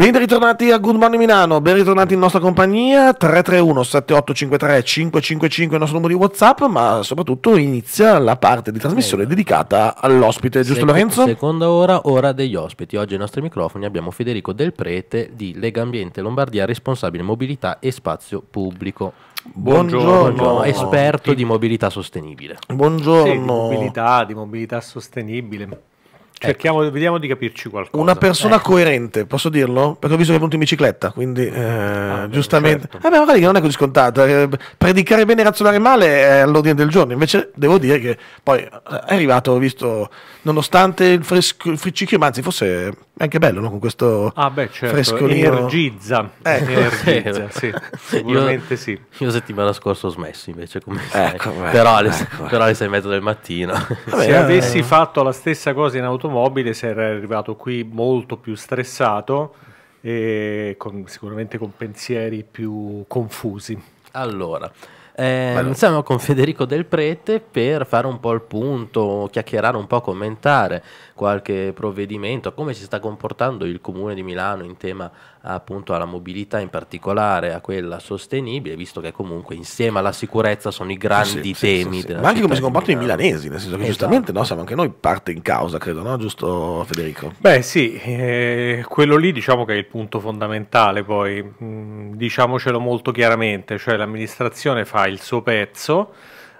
Ben ritornati a Good Morning Milano, ben ritornati in nostra compagnia, 331 7853 555 il nostro numero di Whatsapp, ma soprattutto inizia la parte di trasmissione Bene. Esatto. dedicata all'ospite, giusto Lorenzo? Seconda ora, ora degli ospiti. Oggi ai nostri microfoni abbiamo Federico Del Prete di Lega Ambiente Lombardia, responsabile mobilità e spazio pubblico. Buongiorno, Buongiorno. esperto di mobilità sostenibile. Buongiorno. Sì, di mobilità, di mobilità sostenibile. Ecco. Cerchiamo, ecco. Vediamo di capirci qualcosa. Una persona ecco. coerente, posso dirlo? Perché ho visto che è venuto in bicicletta, quindi eh, ah, giustamente... Certo. Eh beh, magari non è così scontato. Eh, predicare bene e razionare male è all'ordine del giorno. Invece devo dire che poi eh, è arrivato, ho visto nonostante il, fresco, il friccichio, ma anzi forse è anche bello no? con questo ah, beh, certo. frescolino. Energizza, eh. energizza sì, sicuramente io, sì. Io settimana scorsa ho smesso invece, come ecco, beh, ecco, però, alle, ecco, alle sei e mezzo del mattino. Vabbè, se eh, avessi eh. fatto la stessa cosa in automobile sarei arrivato qui molto più stressato e eh, con, sicuramente con pensieri più confusi. Allora, eh, allora. con Federico Del Prete per fare un po' il punto, chiacchierare un po', commentare qualche provvedimento, come si sta comportando il Comune di Milano in tema appunto alla mobilità, in particolare a quella sostenibile, visto che comunque insieme alla sicurezza sono i grandi sì, temi. Sì, sì, Ma anche come si comportano i milanesi, nel senso che esatto. giustamente no, siamo anche noi parte in causa, credo, no? giusto Federico? Beh sì, eh, quello lì diciamo che è il punto fondamentale, poi mm, diciamocelo molto chiaramente, cioè l'amministrazione fa il suo pezzo,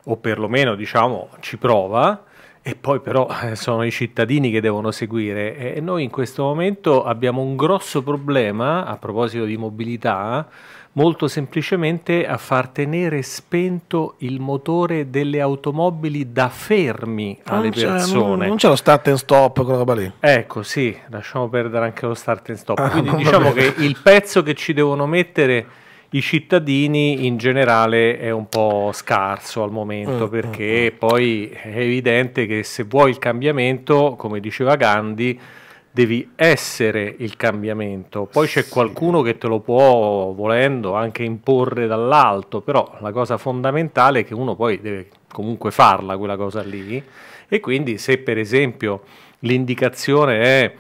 o perlomeno diciamo ci prova, e poi però eh, sono i cittadini che devono seguire e noi in questo momento abbiamo un grosso problema a proposito di mobilità molto semplicemente a far tenere spento il motore delle automobili da fermi alle non persone. Non c'è lo start and stop, quella roba lì. Ecco, sì, lasciamo perdere anche lo start and stop. Ah, Quindi ah, diciamo che il pezzo che ci devono mettere i cittadini in generale è un po' scarso al momento mm, perché mm, poi è evidente che se vuoi il cambiamento, come diceva Gandhi, devi essere il cambiamento. Poi sì. c'è qualcuno che te lo può, volendo, anche imporre dall'alto, però la cosa fondamentale è che uno poi deve comunque farla quella cosa lì e quindi se per esempio l'indicazione è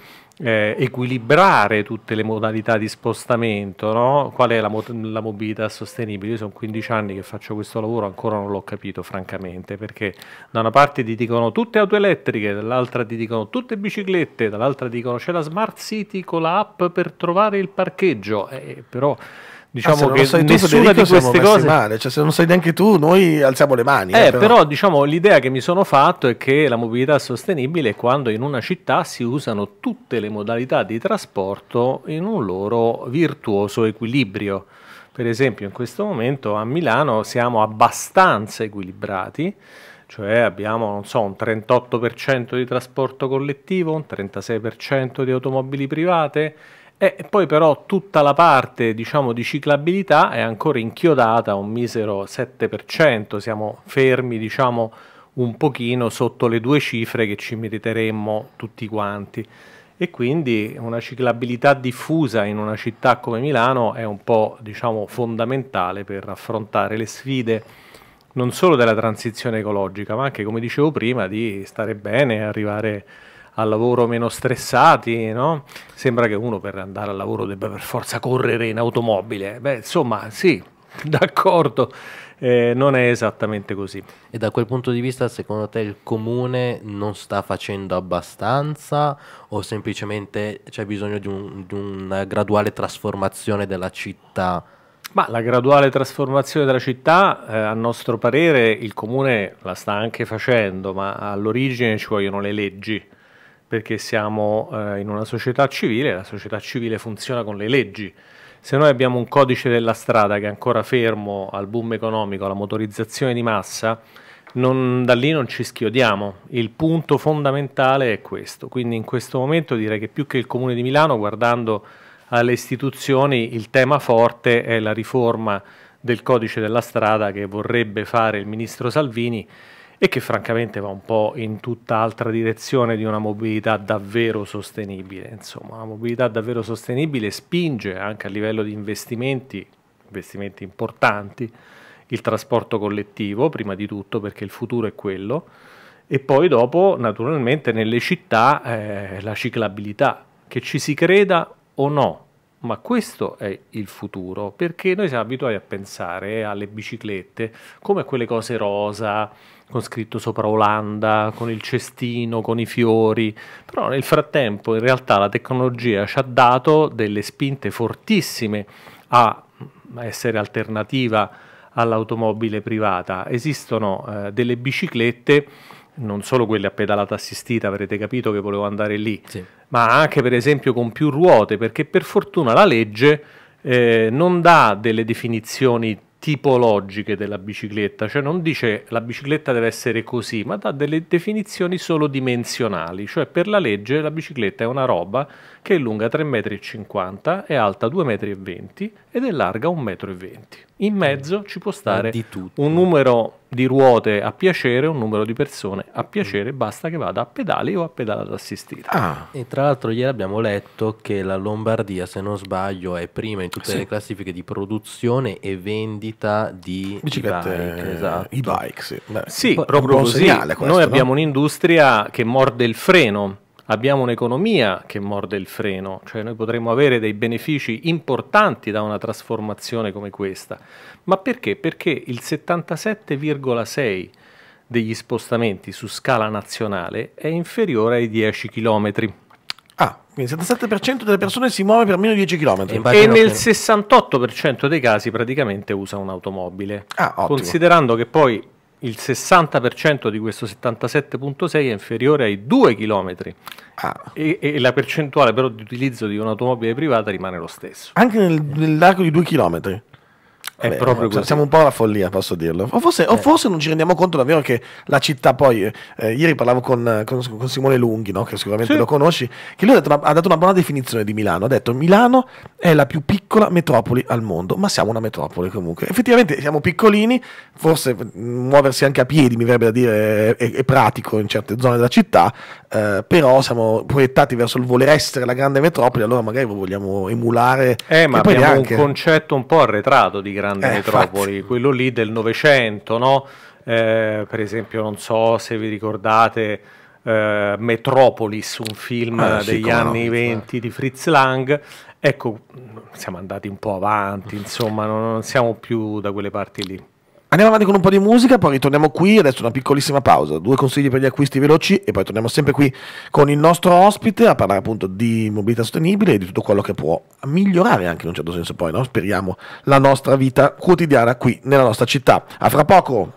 eh, equilibrare tutte le modalità di spostamento, no? qual è la, mo- la, mobilità sostenibile? Io sono 15 anni che faccio questo lavoro, ancora non l'ho capito francamente, perché da una parte ti dicono tutte auto elettriche, dall'altra ti dicono tutte biciclette, dall'altra ti dicono c'è la smart city con l'app per trovare il parcheggio, eh, però diciamo ah, che tu, nessuna Federico, di queste cose male. Cioè, se non sai neanche tu noi alziamo le mani eh, eh, però. però diciamo l'idea che mi sono fatto è che la mobilità sostenibile è quando in una città si usano tutte le modalità di trasporto in un loro virtuoso equilibrio per esempio in questo momento a Milano siamo abbastanza equilibrati cioè abbiamo so, un 38% di trasporto collettivo, un 36% di automobili private, e poi però tutta la parte diciamo, di ciclabilità è ancora inchiodata a un misero 7%, siamo fermi diciamo, un pochino sotto le due cifre che ci meriteremmo tutti quanti e quindi una ciclabilità diffusa in una città come Milano è un po' diciamo, fondamentale per affrontare le sfide non solo della transizione ecologica, ma anche come dicevo prima di stare bene e arrivare al lavoro meno stressati, no? Sembra che uno per andare al lavoro debba per forza correre in automobile. Beh, insomma, sì, d'accordo. Eh, non è esattamente così. E da quel punto di vista, secondo te il comune non sta facendo abbastanza o semplicemente c'è bisogno di, un, di una graduale trasformazione della città? Ma la graduale trasformazione della città, eh, a nostro parere, il comune la sta anche facendo, ma all'origine ci vogliono le leggi perché siamo eh, in una società civile, e la società civile funziona con le leggi. Se noi abbiamo un codice della strada che è ancora fermo al boom economico, alla motorizzazione di massa, non, da lì non ci schiodiamo. Il punto fondamentale è questo. Quindi in questo momento direi che più che il Comune di Milano, guardando alle istituzioni, il tema forte è la riforma del codice della strada che vorrebbe fare il ministro Salvini e che francamente va un po' in tutt'altra direzione di una mobilità davvero sostenibile. Insomma, una mobilità davvero sostenibile spinge anche a livello di investimenti, investimenti importanti, il trasporto collettivo, prima di tutto perché il futuro è quello, e poi dopo naturalmente nelle città eh, la ciclabilità, che ci si creda o no ma questo è il futuro, perché noi siamo abituati a pensare eh, alle biciclette come a quelle cose rosa, con scritto sopra Olanda, con il cestino, con i fiori, però nel frattempo in realtà la tecnologia ci ha dato delle spinte fortissime a essere alternativa all'automobile privata. Esistono eh, delle biciclette non solo quelli a pedalata assistita, avrete capito che volevo andare lì, sì. ma anche per esempio con più ruote, perché per fortuna la legge eh, non dà delle definizioni tipologiche della bicicletta, cioè non dice la bicicletta deve essere così, ma dà delle definizioni solo dimensionali, cioè per la legge la bicicletta è una roba che è lunga 3,50 m, è alta 2,20 m ed è larga 1,20 m. In mezzo ci può stare un numero di ruote a piacere, un numero di persone a piacere, basta che vada a pedali o a pedala assistita. Ah. E tra l'altro ieri abbiamo letto che la Lombardia, se non sbaglio, è prima in tutte sì. le classifiche di produzione e vendita di biciclette, e-bike. Esatto. E-bike, sì. Beh, sì, proprio così. questo, Noi abbiamo no? un'industria che morde il freno abbiamo un'economia che morde il freno, cioè noi potremmo avere dei benefici importanti da una trasformazione come questa. Ma perché? Perché il 77,6 degli spostamenti su scala nazionale è inferiore ai 10 km. Ah, quindi il 77% delle persone si muove per meno di 10 km. E, e nel 68% dei casi praticamente usa un'automobile. Ah, ottimo. Considerando che poi il 60% di questo 77.6 è inferiore ai 2 km ah. e, e, la percentuale però di utilizzo di un'automobile privata rimane lo stesso. Anche nel, nell'arco di 2 km? Vabbè, è proprio cioè, così. Siamo un po' alla follia, posso dirlo. O forse, eh. o forse, non ci rendiamo conto davvero che la città poi... Eh, ieri parlavo con, con, con Simone Lunghi, no? che sicuramente sì. lo conosci, che lui ha, detto, ha dato una buona definizione di Milano. Ha detto Milano è la più piccola metropoli al mondo, ma siamo una metropoli comunque. Effettivamente siamo piccolini, forse mm, muoversi anche a piedi, mi verrebbe da dire, è, è pratico in certe zone della città, eh, però siamo proiettati verso il voler essere la grande metropoli, allora magari vogliamo emulare... Eh, ma abbiamo neanche... un concetto un po' arretrato di grande grande eh, metropoli, infatti. quello lì del Novecento, no? eh, per esempio, non so se vi ricordate eh, Metropolis, un film ah, degli anni eh. no, 20 di Fritz Lang. Ecco, siamo andati un po' avanti, insomma, non, non siamo più da quelle parti lì. Andiamo avanti con un po' di musica, poi ritorniamo qui, adesso una piccolissima pausa, due consigli per gli acquisti veloci e poi torniamo sempre qui con il nostro ospite a parlare appunto di mobilità sostenibile e di tutto quello che può migliorare anche in un certo senso poi, no? speriamo, la nostra vita quotidiana qui nella nostra città. A fra poco!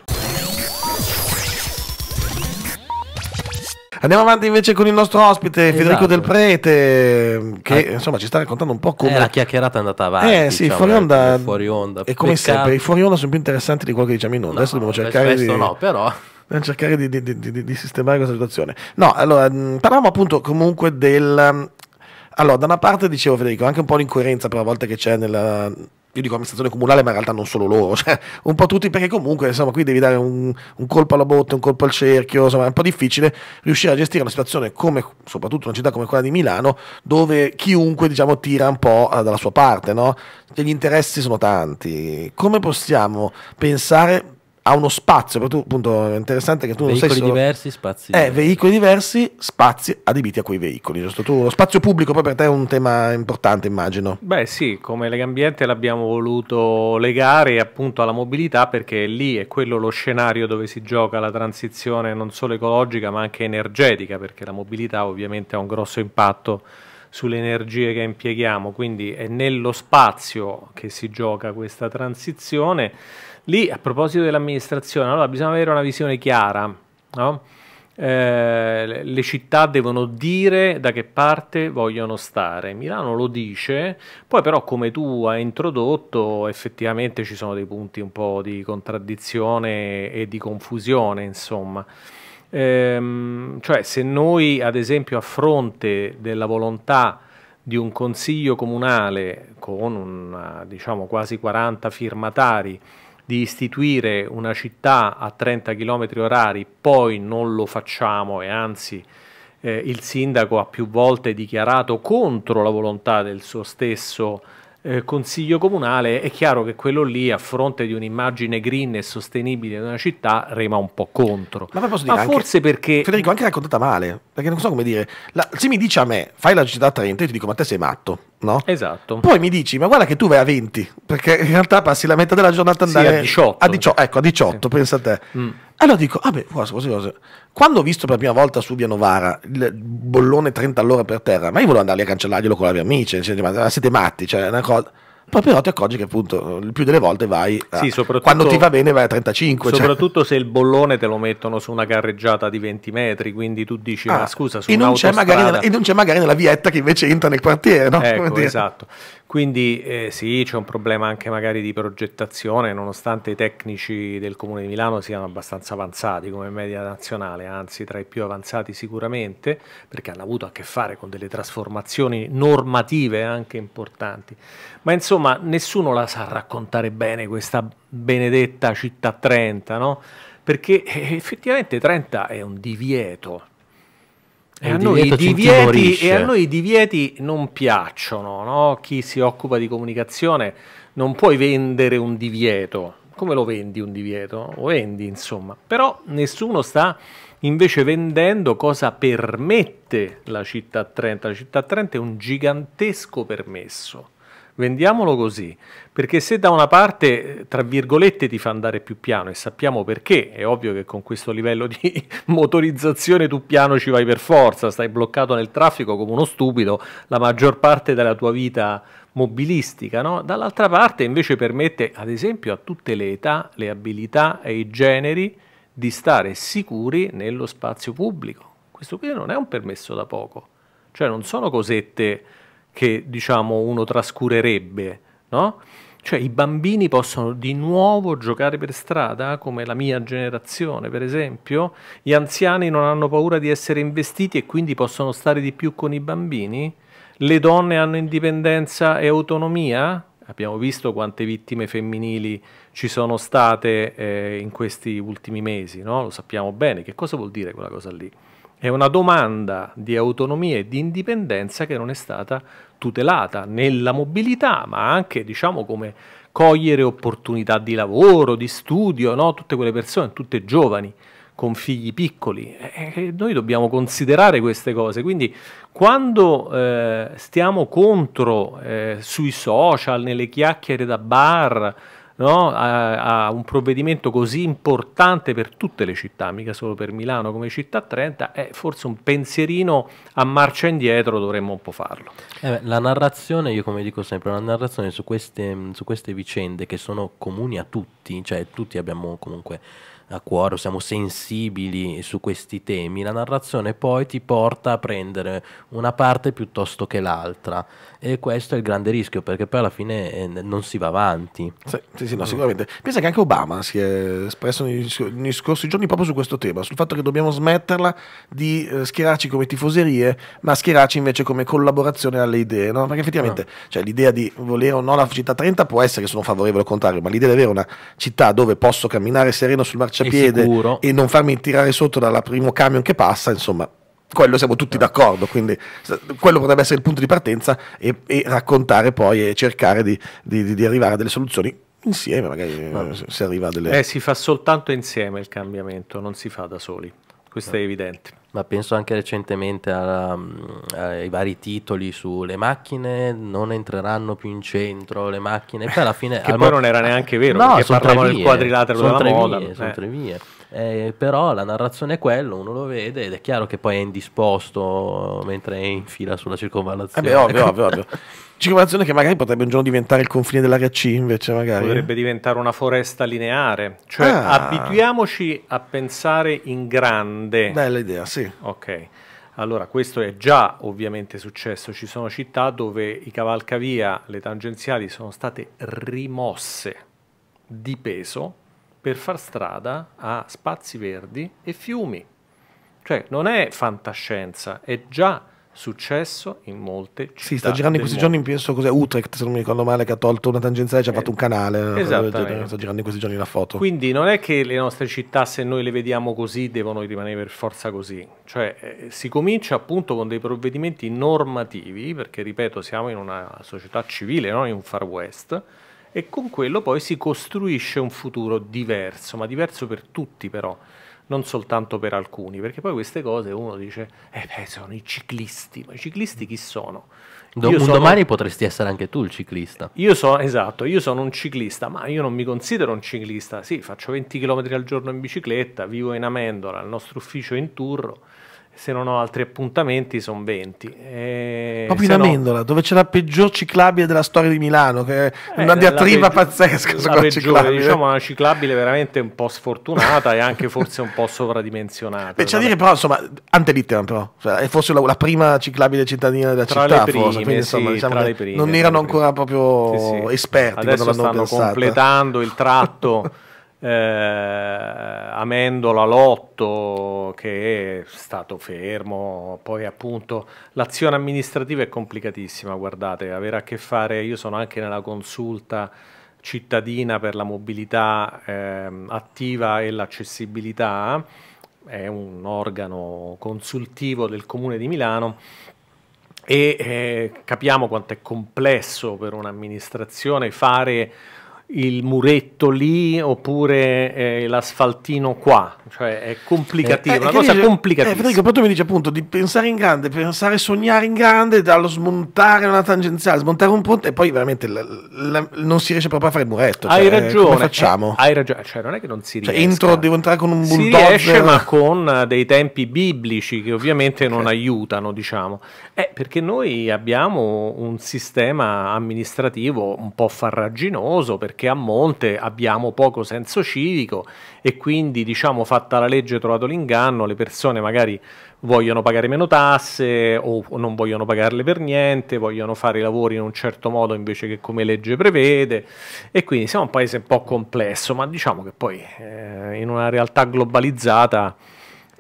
Andiamo avanti invece con il nostro ospite esatto. Federico Del Prete, che ah. insomma ci sta raccontando un po' come. Eh, la chiacchierata è andata avanti. Eh sì, diciamo, fuori, eh, onda, fuori onda. E come peccato. sempre, i fuori onda sono più interessanti di quello che diciamo in onda. No, Adesso dobbiamo cercare di. no, però cercare di, di, di, di, sistemare questa situazione. No, allora, mm, parliamo appunto comunque del... Mm, allora, da una parte dicevo Federico, anche un po' l'incoerenza per la volta che c'è nella, io dico amministrazione comunale, ma in realtà non solo loro, cioè un po' tutti, perché comunque insomma qui devi dare un, un colpo alla botte, un colpo al cerchio, insomma è un po' difficile riuscire a gestire una situazione come, soprattutto una città come quella di Milano, dove chiunque diciamo tira un po' dalla sua parte, no? gli interessi sono tanti, come possiamo pensare ha uno spazio, tu, appunto è interessante che tu veicoli non sei solo... diversi, spazi eh, veicoli diversi, spazi adibiti a quei veicoli, giusto? Tu, lo spazio pubblico poi per te è un tema importante, immagino. Beh sì, come Legambiente l'abbiamo voluto legare appunto alla mobilità perché lì è quello lo scenario dove si gioca la transizione non solo ecologica ma anche energetica, perché la mobilità ovviamente ha un grosso impatto sulle energie che impieghiamo, quindi è nello spazio che si gioca questa transizione Lì, a proposito dell'amministrazione, allora bisogna avere una visione chiara, no? eh, le città devono dire da che parte vogliono stare. Milano lo dice, poi però come tu hai introdotto effettivamente ci sono dei punti un po' di contraddizione e di confusione, insomma. Ehm, cioè se noi ad esempio a fronte della volontà di un consiglio comunale con una, diciamo, quasi 40 firmatari di istituire una città a 30 km orari, poi non lo facciamo e anzi eh, il sindaco ha più volte dichiarato contro la volontà del suo stesso eh, consiglio comunale, è chiaro che quello lì a fronte di un'immagine green e sostenibile di una città rema un po' contro. Ma, ma anche, forse perché... Federico, anche raccontata male, perché non so come dire, la, se mi dici a me fai la città a Trento, io ti dico ma te sei matto no? Esatto. Poi mi dici, ma guarda che tu vai a 20, perché in realtà passi la metà della giornata andare sì, a 18. A 18 ecco, a 18, sì. pensa a te. Mm. Allora dico, vabbè, ah cose, cose. Quando ho visto per la prima volta su Vianovara il bollone 30 all'ora per terra, ma io volevo andare a cancellarglielo con la mia amica, cioè, ma siete matti, cioè una cosa poi però ti accorgi che appunto il più delle volte vai sì, quando ti va bene vai a 35 cioè. soprattutto cioè. se il bollone te lo mettono su una carreggiata di 20 metri quindi tu dici ah, ma scusa su e non, c'è magari e non c'è magari nella vietta che invece entra nel quartiere no? ecco, esatto quindi eh, sì c'è un problema anche magari di progettazione nonostante i tecnici del comune di Milano siano abbastanza avanzati come media nazionale anzi tra i più avanzati sicuramente perché hanno avuto a che fare con delle trasformazioni normative anche importanti ma insomma insomma nessuno la sa raccontare bene questa benedetta città 30, no? perché eh, effettivamente 30 è un divieto. E a, divieto divieti, e a, noi i divieti, non piacciono, no? chi si occupa di comunicazione non puoi vendere un divieto, come lo vendi un divieto? Lo vendi insomma, però nessuno sta invece vendendo cosa permette la città 30, La città 30 è un gigantesco permesso vendiamolo così, perché se da una parte, tra virgolette, ti fa andare più piano e sappiamo perché, è ovvio che con questo livello di motorizzazione tu piano ci vai per forza, stai bloccato nel traffico come uno stupido la maggior parte della tua vita mobilistica, no? dall'altra parte invece permette ad esempio a tutte le età, le abilità e i generi di stare sicuri nello spazio pubblico. Questo qui non è un permesso da poco, cioè non sono cosette che diciamo uno trascurerebbe, no? Cioè i bambini possono di nuovo giocare per strada, come la mia generazione per esempio, gli anziani non hanno paura di essere investiti e quindi possono stare di più con i bambini, le donne hanno indipendenza e autonomia, abbiamo visto quante vittime femminili ci sono state eh, in questi ultimi mesi, no? lo sappiamo bene, che cosa vuol dire quella cosa lì? è una domanda di autonomia e di indipendenza che non è stata tutelata nella mobilità, ma anche diciamo come cogliere opportunità di lavoro, di studio, no? tutte quelle persone, tutte giovani con figli piccoli. E noi dobbiamo considerare queste cose. Quindi quando eh, stiamo contro eh, sui social, nelle chiacchiere da bar, no? a, a, un provvedimento così importante per tutte le città, mica solo per Milano come città 30, eh, forse un pensierino a marcia indietro dovremmo un po' farlo. Eh beh, la narrazione, io come dico sempre, la narrazione su queste, su queste vicende che sono comuni a tutti, cioè tutti abbiamo comunque a cuore, siamo sensibili su questi temi, la narrazione poi ti porta a prendere una parte piuttosto che l'altra e questo è il grande rischio perché poi alla fine eh, non si va avanti. Sì, sì, sì no, sicuramente. Pensa che anche Obama si è espresso negli, negli, scorsi giorni proprio su questo tema, sul fatto che dobbiamo smetterla di eh, schierarci come tifoserie, ma schierarci invece come collaborazione alle idee, no? perché effettivamente no. Ah. cioè, l'idea di volere o no la città 30 può essere che sono favorevole o contrario, ma l'idea di avere una città dove posso camminare sereno sul marciapiede marciapiede e non farmi tirare sotto dal primo camion che passa, insomma, quello siamo tutti certo. d'accordo, quindi quello potrebbe essere il punto di partenza e, e raccontare poi e cercare di, di, di, arrivare a delle soluzioni insieme, magari no. si arriva a delle... Eh, si fa soltanto insieme il cambiamento, non si fa da soli questo certo. è evidente. Ma penso anche recentemente alla, mm, ai vari titoli sulle macchine non entreranno più in centro, le macchine... poi alla fine... che poi non era neanche vero, no, perché parlavano del quadrilatero della moda. Sono eh. tre vie, eh. sono tre vie eh, però la narrazione è quella, uno lo vede ed è chiaro che poi è indisposto mentre è in fila sulla circonvallazione. Eh beh, ovvio, ovvio, ovvio. Circonvallazione che magari potrebbe un giorno diventare il confine dell'area C invece magari. Eh? Potrebbe diventare una foresta lineare, cioè ah. abituiamoci a pensare in grande. Bella idea, sì. Ok. Allora, questo è già ovviamente successo, ci sono città dove i cavalcavia, le tangenziali sono state rimosse di peso per far strada a spazi verdi e fiumi. Cioè non è fantascienza, è già successo in molte città. Sì, sta girando in questi mondo. giorni, penso cos'è Utrecht, se non mi ricordo male, che ha tolto una tangenziale e ci ha eh, fatto un eh, canale. Esattamente. Sta girando in questi giorni una foto. Quindi non è che le nostre città, se noi le vediamo così, devono rimanere per forza così. Cioè eh, si comincia appunto con dei provvedimenti normativi, perché ripeto, siamo in una società civile, non in un far west, e con quello poi si costruisce un futuro diverso, ma diverso per tutti però, non soltanto per alcuni, perché poi queste cose uno dice, eh beh, sono i ciclisti, ma i ciclisti chi sono? Do, un sono, domani potresti essere anche tu il ciclista. Io sono, esatto, io sono un ciclista, ma io non mi considero un ciclista, sì, faccio 20 km al giorno in bicicletta, vivo in Amendola, il nostro ufficio è in Turro, se non ho altri appuntamenti sono 20. E Proprio in Amendola, dove c'è la peggior ciclabile della storia di Milano, che è eh, una diatriba peggi- pazzesca sulla peggiore, ciclabile. Diciamo una ciclabile veramente un po' sfortunata e anche forse un po' sovradimensionata. Beh, c'è da dire però, insomma, antelitteram però, cioè, è forse la, la, prima ciclabile cittadina della tra città, prime, forse, quindi sì, insomma, diciamo prime, non erano ancora proprio sì, sì. esperti Adesso quando stanno pensata. completando il tratto eh, Amendola Lotto che è stato fermo, poi appunto l'azione amministrativa è complicatissima, guardate, avere a che fare, io sono anche nella consulta cittadina per la mobilità eh, attiva e l'accessibilità, è un organo consultivo del Comune di Milano e eh, capiamo quanto è complesso per un'amministrazione fare il muretto lì oppure eh, l'asfaltino qua, cioè è complicativo, eh, eh una cosa dice, complicatissima. Eh, Federico, poi tu mi dici appunto di pensare in grande, pensare sognare in grande, dallo smontare una tangenziale, smontare un ponte e poi veramente la, la, non si riesce proprio a fare il muretto. Cioè, hai ragione. Come eh, facciamo? Eh, hai ragione, cioè non è che non si riesce. Cioè, entro, devo entrare con un bulldozer. Si riesce ma con eh, dei tempi biblici che ovviamente non okay. aiutano, diciamo. Eh, perché noi abbiamo un sistema amministrativo un po' farraginoso, perché perché a monte abbiamo poco senso civico e quindi diciamo fatta la legge trovato l'inganno, le persone magari vogliono pagare meno tasse o non vogliono pagarle per niente, vogliono fare i lavori in un certo modo invece che come legge prevede e quindi siamo un paese un po' complesso, ma diciamo che poi eh, in una realtà globalizzata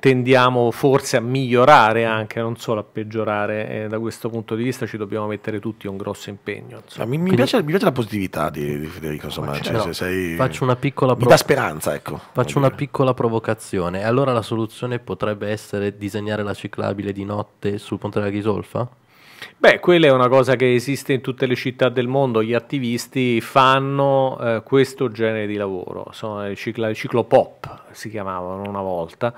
tendiamo forse a migliorare anche, non solo a peggiorare. Eh, da questo punto di vista ci dobbiamo mettere tutti un grosso impegno. No, ah, mi, mi, piace, mi, piace, la positività di, di Federico. Insomma, cioè, no, certo. sei, faccio una piccola provo- speranza, ecco, Faccio una dire. piccola provocazione. Allora la soluzione potrebbe essere disegnare la ciclabile di notte sul ponte della Ghisolfa? Beh, quella è una cosa che esiste in tutte le città del mondo, gli attivisti fanno eh, questo genere di lavoro, sono i ciclo, ciclopop si chiamavano una volta,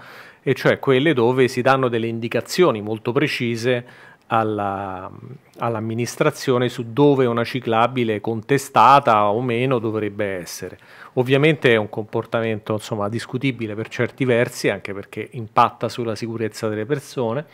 e cioè quelle dove si danno delle indicazioni molto precise alla, all'amministrazione su dove una ciclabile contestata o meno dovrebbe essere. Ovviamente è un comportamento insomma, discutibile per certi versi, anche perché impatta sulla sicurezza delle persone,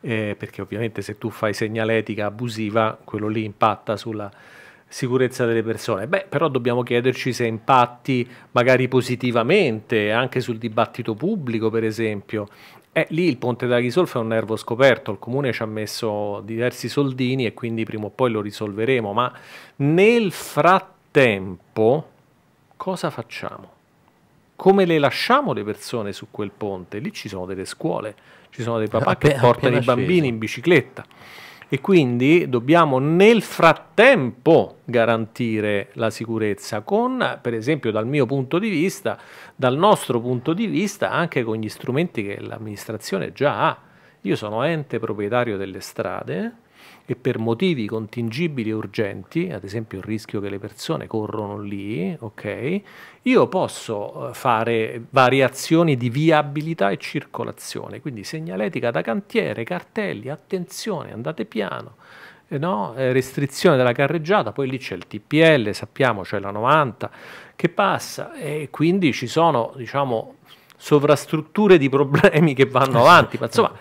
eh, perché ovviamente se tu fai segnaletica abusiva, quello lì impatta sulla sicurezza sicurezza delle persone. Beh, però dobbiamo chiederci se impatti magari positivamente anche sul dibattito pubblico, per esempio. Eh, lì il ponte da Risolfa è un nervo scoperto, il comune ci ha messo diversi soldini e quindi prima o poi lo risolveremo, ma nel frattempo cosa facciamo? Come le lasciamo le persone su quel ponte? Lì ci sono delle scuole, ci sono dei papà ah, che portano i bambini sceso. in bicicletta e quindi dobbiamo nel frattempo garantire la sicurezza con, per esempio, dal mio punto di vista, dal nostro punto di vista, anche con gli strumenti che l'amministrazione già ha. Io sono ente proprietario delle strade, e per motivi contingibili e urgenti, ad esempio il rischio che le persone corrono lì, okay, io posso eh, fare variazioni di viabilità e circolazione, quindi segnaletica da cantiere, cartelli, attenzione, andate piano. Eh, no? Eh, restrizione della carreggiata, poi lì c'è il TPL, sappiamo c'è la 90 che passa e quindi ci sono diciamo, sovrastrutture di problemi che vanno avanti, ma insomma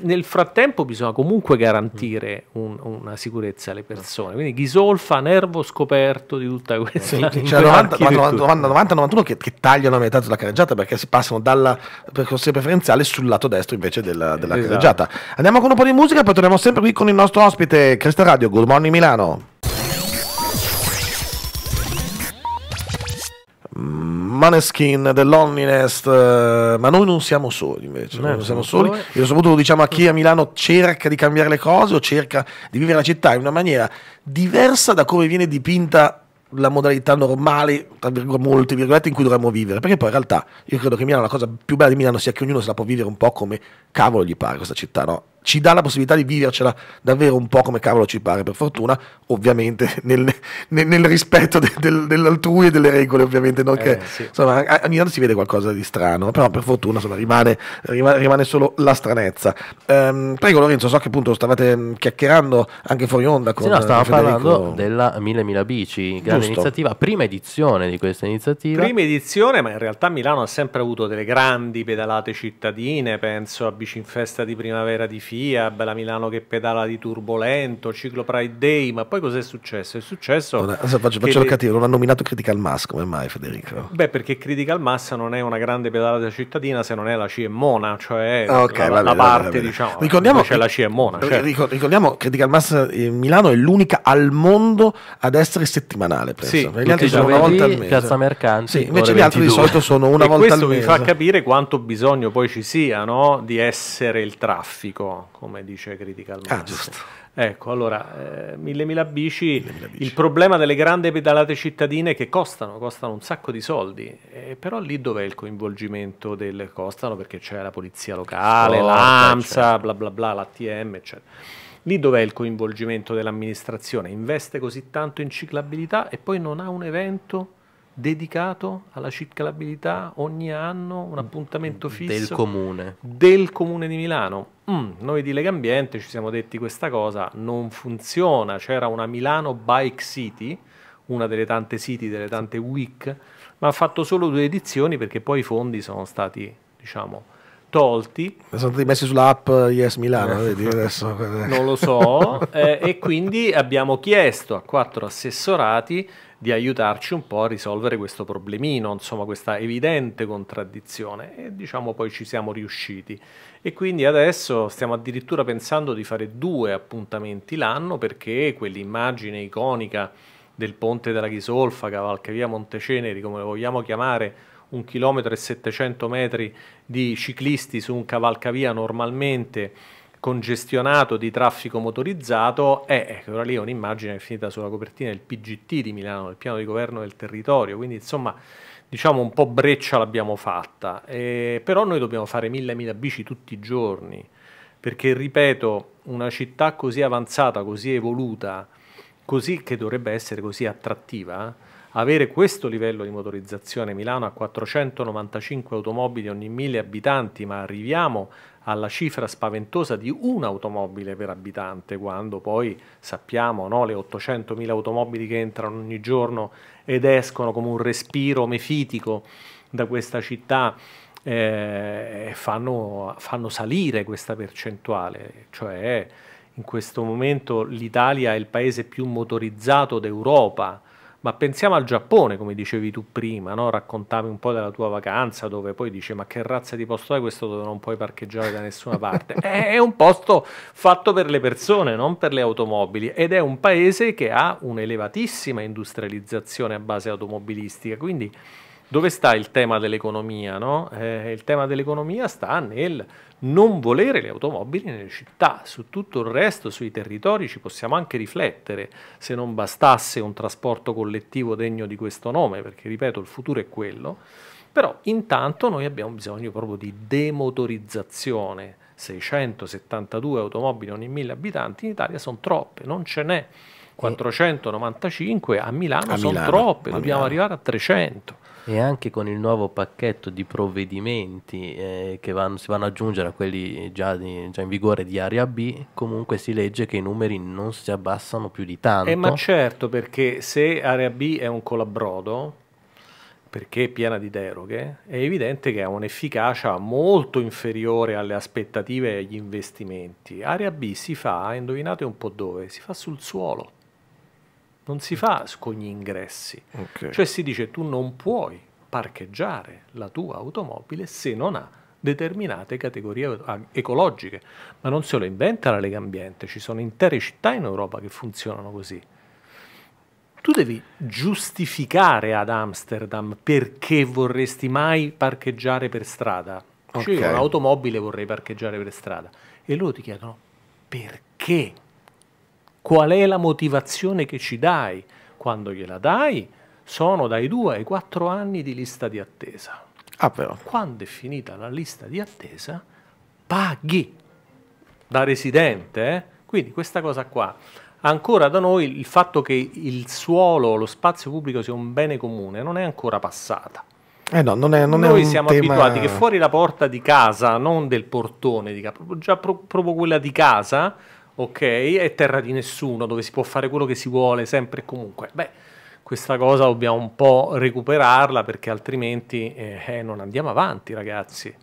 nel frattempo bisogna comunque garantire mm. un, una sicurezza alle persone. Quindi Ghisolfa, nervo scoperto di tutta questa eh, cioè 90-91 che, che, tagliano a metà della carreggiata perché si passano dalla corsia preferenziale sul lato destro invece della, della esatto. carreggiata. Andiamo con un po' di musica, poi torniamo sempre qui con il nostro ospite Cresta Radio. Good morning Milano. Maneskin dell'Onlinest, eh, ma noi non siamo soli invece, eh, noi non siamo soli. E soprattutto lo diciamo a chi a Milano cerca di cambiare le cose o cerca di vivere la città in una maniera diversa da come viene dipinta la modalità normale, tra virgolette, molti virgolette, in cui dovremmo vivere. Perché poi in realtà io credo che Milano, la cosa più bella di Milano sia che ognuno se la può vivere un po' come cavolo gli pare questa città, no? ci dà la possibilità di vivercela davvero un po' come cavolo ci pare, per fortuna, ovviamente nel, nel, nel rispetto de, del, dell'altrui e delle regole, ovviamente, non eh, che, sì. insomma, ogni tanto si vede qualcosa di strano, però per fortuna insomma, rimane, rimane, solo la stranezza. Ehm, prego Lorenzo, so che appunto stavate chiacchierando anche fuori onda con... Sì, no, stavo parlando della 1000 Mila Bici, grande Giusto. iniziativa, prima edizione di questa iniziativa. Prima edizione, ma in realtà Milano ha sempre avuto delle grandi pedalate cittadine, penso a Bici in Festa di Primavera di Fiat, Fiab, la Milano che pedala di turbolento, ciclo Pride Day, ma poi cos'è successo? È successo... Non è, faccio, faccio le... cattivo, non ha nominato Critical Mass, come mai Federico? Beh, perché Critical Mass non è una grande pedala pedalata cittadina se non è la CMona, cioè ah, okay, la, la, diciamo. la, parte, bene. diciamo, c'è la CMona. Cioè. Ricordiamo Critical Mass Milano è l'unica al mondo ad essere settimanale, penso. Sì, gli altri sono una volta al mese. Piazza Mercanti. Sì, invece gli altri 22. di solito sono una e volta al mese. Questo vi fa capire quanto bisogno poi ci sia no? di essere il traffico come dice Critical ah, Mass. Ah, giusto. Ecco, allora, eh, 1000.000 bici, bici, il problema delle grandi pedalate cittadine che costano, costano un sacco di soldi, eh, però lì dov'è il coinvolgimento del costano perché c'è la polizia locale, l'AMSA, certo. bla bla bla, l'ATM, eccetera. Lì dov'è il coinvolgimento dell'amministrazione? Investe così tanto in ciclabilità e poi non ha un evento dedicato alla ciclabilità ogni anno un mm, appuntamento fisso del comune, del comune di Milano. Mm, noi di Lega Ambiente ci siamo detti questa cosa non funziona, c'era una Milano Bike City, una delle tante city, delle tante week, ma ha fatto solo due edizioni perché poi i fondi sono stati, diciamo, tolti. Sono stati messi sull'app Yes Milano, eh. vedi adesso. Eh. non lo so, eh, e quindi abbiamo chiesto a quattro assessorati di aiutarci un po' a risolvere questo problemino, insomma questa evidente contraddizione e diciamo poi ci siamo riusciti. E quindi adesso stiamo addirittura pensando di fare due appuntamenti l'anno perché quell'immagine iconica del ponte della Ghisolfa, Cavalcavia Monteceneri, come lo vogliamo chiamare, un chilometro e 700 metri di ciclisti su un cavalcavia normalmente congestionato di traffico motorizzato è, ecco, ora lì è un'immagine che è finita sulla copertina del PGT di Milano, del piano di governo del territorio, quindi insomma diciamo un po' breccia l'abbiamo fatta, eh, però noi dobbiamo fare mille mila bici tutti i giorni, perché ripeto, una città così avanzata, così evoluta, così che dovrebbe essere così attrattiva, avere questo livello di motorizzazione, Milano ha 495 automobili ogni mille abitanti, ma arriviamo alla cifra spaventosa di un'automobile per abitante, quando poi sappiamo no, le 800.000 automobili che entrano ogni giorno ed escono come un respiro mefitico da questa città eh, fanno, fanno salire questa percentuale, cioè in questo momento l'Italia è il paese più motorizzato d'Europa, ma pensiamo al Giappone, come dicevi tu prima, no? raccontavi un po' della tua vacanza dove poi dici ma che razza di posto è questo dove non puoi parcheggiare da nessuna parte? è un posto fatto per le persone, non per le automobili ed è un paese che ha un'elevatissima industrializzazione a base automobilistica, quindi dove sta il tema dell'economia? No? Eh, il tema dell'economia sta nel non volere le automobili nelle città, su tutto il resto, sui territori ci possiamo anche riflettere se non bastasse un trasporto collettivo degno di questo nome, perché ripeto il futuro è quello, però intanto noi abbiamo bisogno proprio di demotorizzazione, 672 automobili ogni 1000 abitanti in Italia sono troppe, non ce n'è. 495 a Milano, Milano sono troppe, dobbiamo Milano. arrivare a 300. E anche con il nuovo pacchetto di provvedimenti eh, che vanno, si vanno ad aggiungere a quelli già, di, già, in vigore di area B, comunque si legge che i numeri non si abbassano più di tanto. Eh, ma certo, perché se area B è un colabrodo, perché è piena di deroghe, è evidente che ha un'efficacia molto inferiore alle aspettative e agli investimenti. Area B si fa, indovinate un po' dove, si fa sul suolo non si fa con gli ingressi. Okay. Cioè si dice tu non puoi parcheggiare la tua automobile se non ha determinate categorie ecologiche. Ma non se lo inventa la Lega Ambiente, ci sono intere città in Europa che funzionano così. Tu devi giustificare ad Amsterdam perché vorresti mai parcheggiare per strada. Okay. Cioè io un'automobile vorrei parcheggiare per strada. E loro ti chiedono perché Qual è la motivazione che ci dai? Quando gliela dai sono dai due ai quattro anni di lista di attesa. Ah, Quando è finita la lista di attesa, paghi da residente. Eh? Quindi questa cosa qua. Ancora da noi il fatto che il suolo, lo spazio pubblico sia un bene comune non è ancora passata. Eh no, non è, non Noi siamo tema... abituati che fuori la porta di casa, non del portone di casa, già pro- proprio quella di casa, ok, è terra di nessuno, dove si può fare quello che si vuole, sempre e comunque. Beh, questa cosa dobbiamo un po' recuperarla perché altrimenti eh, eh, non andiamo avanti, ragazzi.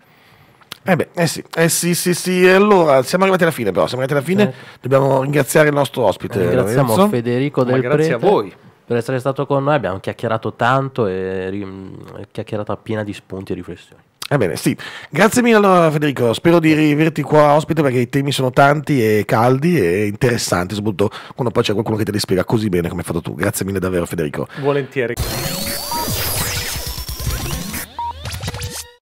Eh beh, eh sì, eh sì, sì, sì, allora siamo arrivati alla fine però, siamo arrivati alla fine, eh. dobbiamo ringraziare il nostro ospite. Ringraziamo Lorenzo. Federico Del Ma Grazie Prete a voi. Per essere stato con noi abbiamo chiacchierato tanto e chiacchierato piena di spunti e riflessioni. Va bene, sì. Grazie mille allora Federico, spero di riaverti qua ospite perché i temi sono tanti e caldi e interessanti, soprattutto quando poi c'è qualcuno che te li spiega così bene come hai fatto tu. Grazie mille davvero Federico. Volentieri.